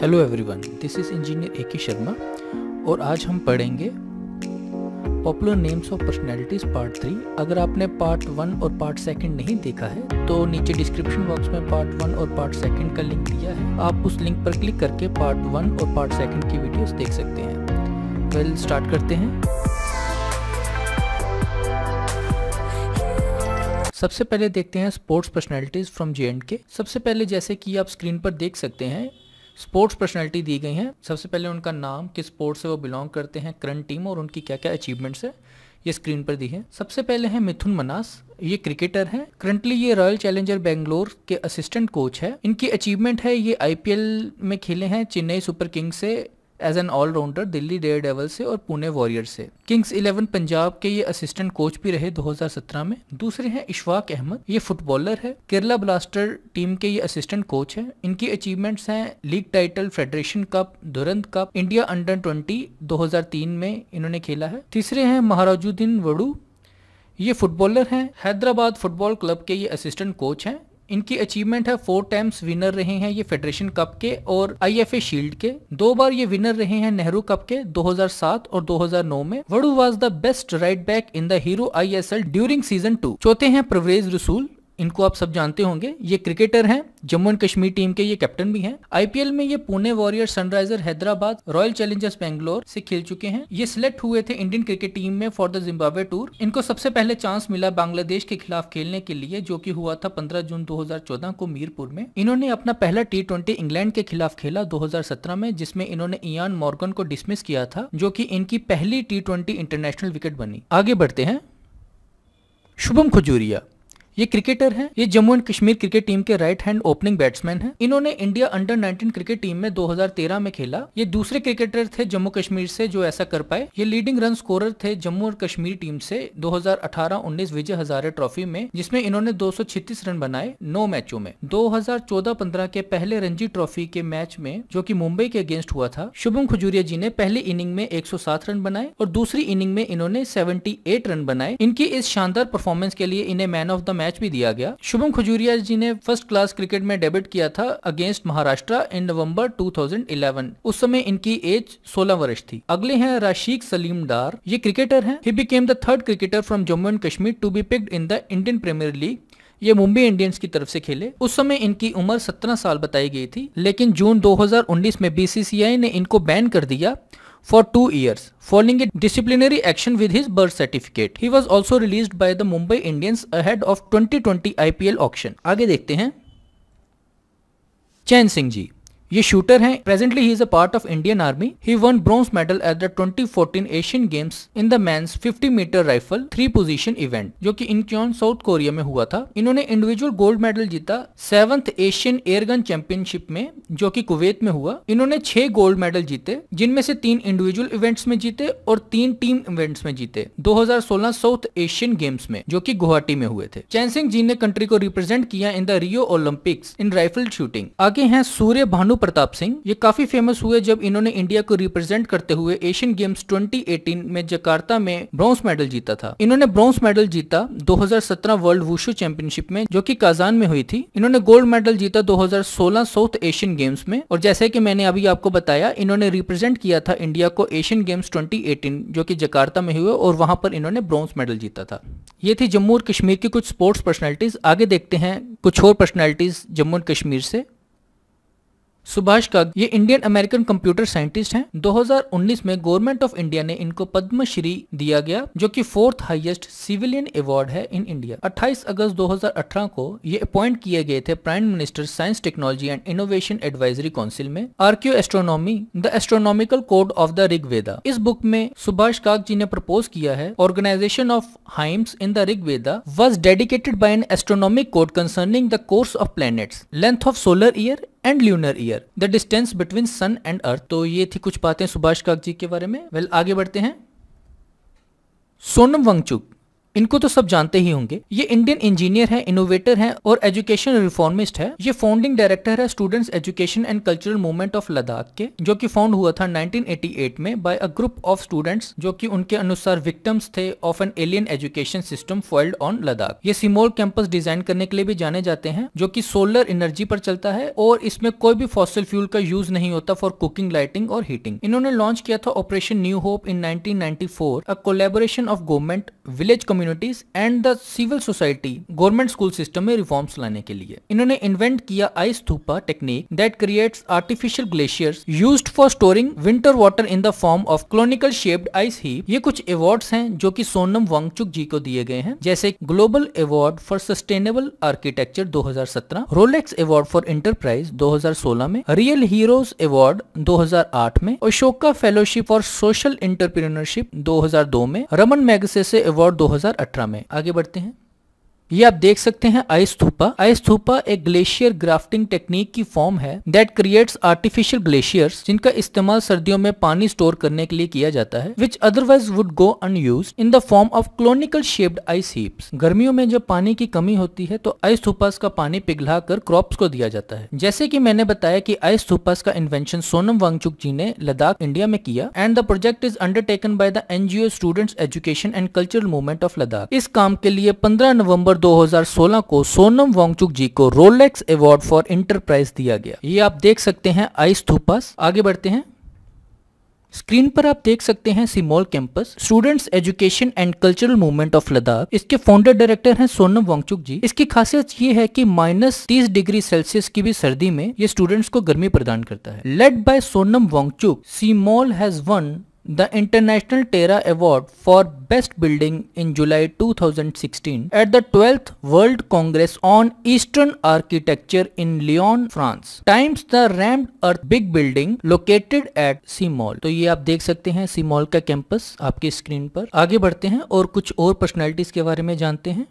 Hello everyone this is engineer A K Sharma और आज हम पढ़ेंगे popular names of personalities part three अगर आपने पार्ट वन और पार्ट सेकंड नहीं देखा है तो नीचे डिस्क्रिप्शन बॉक्स में पार्ट वन और पार्ट सेकंड का लिंक दिया है आप उस लिंक पर क्लिक करके पार्ट वन और पार्ट सेकंड की वीडियोस देख सकते हैं वेल स्टार्ट करते हैं सबसे पहले देखते हैं sports personalities from J and K सबसे पहले जैसे कि आप स्क्रीन पर देख सकते हैं स्पोर्ट्स पर्सनैलिटी दी गई हैं सबसे पहले उनका नाम किस स्पोर्ट्स से वो बिलोंग करते हैं करंट टीम और उनकी क्या क्या अचीवमेंट्स है ये स्क्रीन पर दी है सबसे पहले हैं मिथुन मनास ये क्रिकेटर हैं करंटली ये रॉयल चैलेंजर बेंगलोर के असिस्टेंट कोच है इनकी अचीवमेंट है ये आईपीएल में खेले हैं चेन्नई सुपर किंग्स से as an all rounder Delhi daredevils से और पुणे वॉरियर से किंग्स इलेवन पंजाब के ये असिस्टेंट कोच भी रहे 2017 में दूसरे हैं इशवाक अहमद ये फुटबॉलर है केरला ब्लास्टर टीम के ये असिस्टेंट कोच है इनकी अचीवमेंट्स हैं league title federation cup Durand cup India under twenty दो में इन्होंने खेला है तीसरे हैं महाराजुद्दीन वड़ू ये फुटबॉलर हैं हैदराबाद फुटबॉल क्लब के ये असिस्टेंट कोच हैं इनकी अचीवमेंट है फोर टाइम्स विनर रहे हैं ये फेडरेशन कप के और आईएफए शील्ड के दो बार ये विनर रहे हैं नेहरू कप के 2007 और 2009 में Wadoo was the best right back in the hero ISL during season two चौथे हैं प्रवरेज रसूल इनको आप सब जानते होंगे ये क्रिकेटर हैं जम्मू एंड कश्मीर टीम के ये कैप्टन भी हैं आईपीएल में ये Pune warrior sunriser Hyderabad royal challengers Bangalore से खेल चुके हैं ये सिलेक्ट हुए थे इंडियन क्रिकेट टीम में फॉर द जिम्बाब्वे टूर इनको सबसे पहले चांस मिला बांग्लादेश के खिलाफ खेलने के लिए जो की हुआ था पंद्रह जून दो को मीरपुर में इन्होंने अपना पहला टी इंग्लैंड के खिलाफ खेला दो में जिसमे इन्होंने इयान मॉर्गन को डिसमिस किया था जो की इनकी पहली टी इंटरनेशनल विकेट बनी आगे बढ़ते हैं शुभम खजूरिया ये क्रिकेटर हैं ये Jammu and Kashmir cricket team के राइट हैंड ओपनिंग बैट्समैन हैं इन्होंने इंडिया अंडर 19 क्रिकेट टीम में 2013 में खेला ये दूसरे क्रिकेटर थे जम्मू कश्मीर से जो ऐसा कर पाए ये लीडिंग रन स्कोरर थे जम्मू और कश्मीर टीम से 2018-19 विजय हजारे ट्रॉफी में जिसमें इन्होंने दो रन बनाए नौ मैचों में दो हजार के पहले रणजी ट्रॉफी के मैच में जो की मुंबई के अगेंस्ट हुआ था शुभम खजूरिया जी ने पहली इनिंग में एक रन बनाए और दूसरी इनिंग में इन्होंने सेवेंटी रन बनाए इनकी इस शानदार परफॉर्मेंस के लिए इन्हें man of the match match भी दिया गया शुभम खजूरिया जी ने फर्स्ट क्लास क्रिकेट में डेब्यूट किया था अगेंस्ट महाराष्ट्र इन नवंबर 2011 उस समय इनकी एज 16 वर्ष थी अगले हैं राशिक सलीम डार ये क्रिकेटर हैं he became the third cricketer from Jammu and Kashmir to be picked in the Indian premier league ये मुंबई इंडियंस की तरफ से खेले उस समय इनकी उम्र 17 साल बताई गई थी लेकिन जून 2019 में बीसीसीआई ने इनको बैन कर दिया for 2 years, following a disciplinary action with his birth certificate. He was also released by the Mumbai Indians ahead of 2020 IPL auction. aage dekhte hain chain singh ji ये शूटर हैं presently he is a part of Indian army he won bronze medal at the 2014 Asian games in the men's 50 metre rifle three position event जो कि Incheon south Korea में हुआ था इन्होंने individual gold medal जीता seventh Asian airgun championship में जो कि कुवैत में हुआ इन्होंने छह गोल्ड मेडल जीते जिनमें से तीन इंडिविजुअल इवेंट्स में जीते और तीन टीम इवेंट्स में जीते दो साउथ एशियन गेम्स में जो की गुवाहाटी में हुए थे चैन सिंह जी ने कंट्री को रिप्रेजेंट किया in the Rio Olympics in rifle shooting आगे हैं सूर्य भानु प्रताप सिंह ये काफी फेमस हुए जब इन्होंने इंडिया को रिप्रेजेंट करते हुए एशियन गेम्स 2018 में जकार्ता में ब्रॉन्ज मेडल जीता था इन्होंने ब्रॉन्ज मेडल जीता 2017 वर्ल्ड वुशु चैंपियनशिप में जो की काजान में हुई थी इन्होंने गोल्ड मेडल जीता 2016 साउथ एशियन गेम्स में और जैसे की मैंने अभी आपको बताया इन्होंने रिप्रेजेंट किया था इंडिया को एशियन गेम्स ट्वेंटी जो की जकार्ता में हुए और वहां पर इन्होंने ब्रॉन्ज मेडल जीता था ये थी जम्मू और कश्मीर की कुछ स्पोर्ट्स पर्सनैलिटीज आगे देखते हैं कुछ और पर्सनैलिटीज जम्मू एंड कश्मीर से सुभाष कग ये इंडियन अमेरिकन कंप्यूटर साइंटिस्ट हैं 2019 में गवर्नमेंट ऑफ इंडिया ने इनको पद्मश्री दिया गया जो कि फोर्थ हाईएस्ट सिविलियन अवार्ड है इन इंडिया 28 अगस्त 2018 को ये अपॉइंट किए गए थे prime minister science technology and innovation advisory council में archaeoastronomy the astronomical code of the Rigveda इस बुक में सुभाष काग जी ने प्रपोज किया है organisation of hymns in the Rigveda was dedicated by an astronomic code concerning the course of planets length of solar year and lunar year the distance between sun and earth तो ये थी कुछ बातें सुभाष काक जी के बारे में वेल well, आगे बढ़ते हैं सोनम वंगचुक इनको तो सब जानते ही होंगे ये इंडियन इंजीनियर है इनोवेटर है और एजुकेशन रिफॉर्मिस्ट है ये फाउंडिंग डायरेक्टर है students education and cultural movement of Ladakh के जो की फाउंड हुआ था 1988 में by a group of students जो कि उनके अनुसार विक्टम्स थे of an alien education system foisted on Ladakh ये सिमोल कैंपस डिजाइन करने के लिए भी जाने जाते हैं जो की सोलर एनर्जी पर चलता है और इसमें कोई भी फॉसिल फ्यूल का यूज नहीं होता फॉर कुकिंग लाइटिंग और हीटिंग इन्होंने लॉन्च किया था operation new hope in 1994 a collaboration of government village community communities and the civil society government school system में रिफॉर्म्स लाने के लिए इन्होंने इन्वेंट किया ice stupa technique that creates artificial glaciers used for storing winter water in the form of conical shaped ice ही ये कुछ award हैं जो की सोनम वांगचुक जी को दिए गए हैं जैसे global award for sustainable architecture सत्रह रोलेक्स अवार्ड फॉर इंटरप्राइज दो में रियल हीरोज अवार्ड दो में Ashoka fellowship for social entrepreneurship दो में रमन मैगसेसे अवार्ड 2018 में आगे बढ़ते हैं ये आप देख सकते हैं आइस थूपा एक ग्लेशियर ग्राफ्टिंग टेक्निक की फॉर्म है दैट क्रिएट्स आर्टिफिशियल ग्लेशियर्स जिनका इस्तेमाल सर्दियों में पानी स्टोर करने के लिए किया जाता है which otherwise would go unused in the form of conical shaped ice heaps गर्मियों में जब पानी की कमी होती है तो आइस्थूपास का पानी पिघला कर क्रॉप को दिया जाता है जैसे की मैंने बताया की थूपास का इन्वेंशन सोनम वांगचुक जी ने लद्दाख इंडिया में किया and the project is undertaken by the NGO students education and cultural movement of Ladakh इस काम के लिए पंद्रह नवम्बर 2016 को सोनम वांगचुक जी को रोलेक्स अवार्ड फॉर इंटरप्राइज दिया गया ये आप देख सकते हैं आइस थूपस आगे बढ़ते हैं स्क्रीन पर आप देख सकते हैं SECMOL campus students education and cultural movement of Ladakh इसके फाउंडर डायरेक्टर हैं सोनम वांगचुक जी इसकी खासियत ये है कि माइनस तीस डिग्री सेल्सियस की भी सर्दी में ये स्टूडेंट्स को गर्मी प्रदान करता है led by Sonam Wangchuk SECMOL has won the International Terra Award for Best Building in July 2016 at the 12th World Congress on Eastern Architecture in Lyon, France. Times the Rammed Earth Big Building located at SECMOL तो ये आप देख सकते हैं SECMOL का campus आपकी screen पर आगे बढ़ते हैं और कुछ और पर्सनैलिटीज के बारे में जानते हैं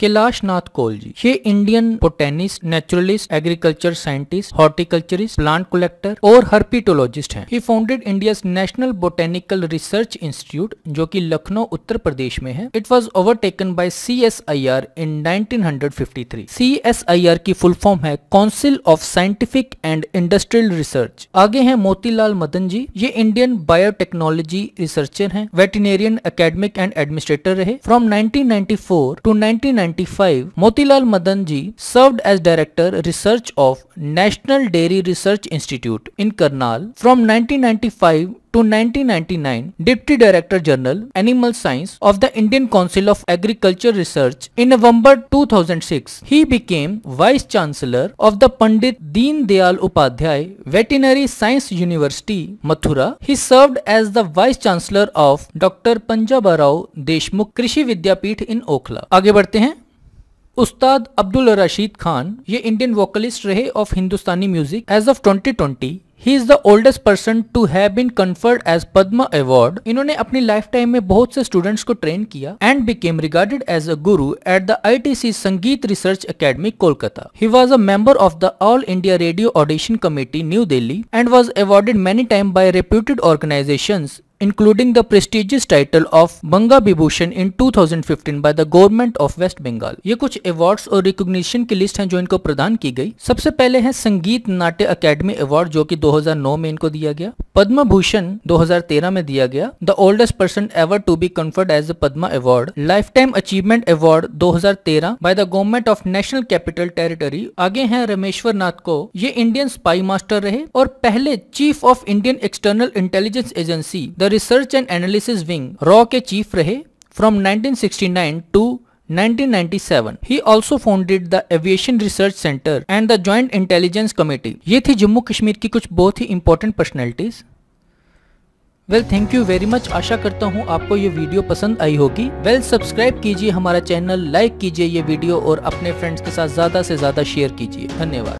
कैलाश नाथ कोल जी ये Indian botanist naturalist agriculture scientist horticulturist plant collector और हर्पिटोलॉजिस्ट हैं he founded India national botanical research institute जो कि लखनऊ उत्तर प्रदेश में है it was overtaken by C S I R in 1953 CSIR की फुल फॉर्म है council of scientific and industrial research आगे है मोतीलाल मदन जी ये इंडियन बायोटेक्नोलॉजी रिसर्चर है वेटिनेरियन अकेडमिक एंड एडमिनिस्ट्रेटर रहे from nineteen to nineteen 1995, Motilal Madanji served as Director Research of National Dairy Research Institute in Karnal from 1995 to 1999, Deputy Director General, Animal Science of the Indian Council of Agriculture Research in November 2006. He became Vice Chancellor of the Pandit Deen Dayal Upadhyay Veterinary Science University, Mathura. He served as the Vice Chancellor of Dr. Panjaba Rao Deshmukh Krishi Vidyapeeth in Okhla. आगे बढ़ते हैं उस्ताद अब्दुल रशीद खान ये Indian vocalist रहे of Hindustani music as of 2020 he is the oldest person to have been conferred as Padma award इन्होंने अपनी life time में बहुत से स्टूडेंट्स को ट्रेन किया and became regarded as a guru at the ITC Sangeet research academy Kolkata he was a member of the all India radio audition committee new Delhi and was awarded many time by reputed organisation including the prestigious title of Banga Bibhushan in 2015 by the Government of West Bengal. ये कुछ awards और recognition की list हैं जो इनको प्रदान की गई सबसे पहले है संगीत नाट्य अकेडमी अवार्ड जो कि 2009 में इनको दिया गया पद्म भूषण 2013 में दिया गया the oldest person ever to be conferred as Padma award lifetime achievement award 2013 by the government of national capital territory आगे हैं रमेश्वर नाथ को ये इंडियन स्पाई मास्टर रहे और पहले chief of Indian external intelligence agency the research and analysis wing रॉ के chief रहे from 1969 to 1997 he also founded the aviation research centre and the joint intelligence committee ये थी जम्मू कश्मीर की कुछ बहुत ही important personalities well thank you very much आशा करता हूँ आपको ये वीडियो पसंद आई होगी वेल well, सब्सक्राइब कीजिए हमारा चैनल लाइक कीजिए ये वीडियो और अपने फ्रेंड्स के साथ ज़्यादा से ज़्यादा शेयर कीजिए धन्यवाद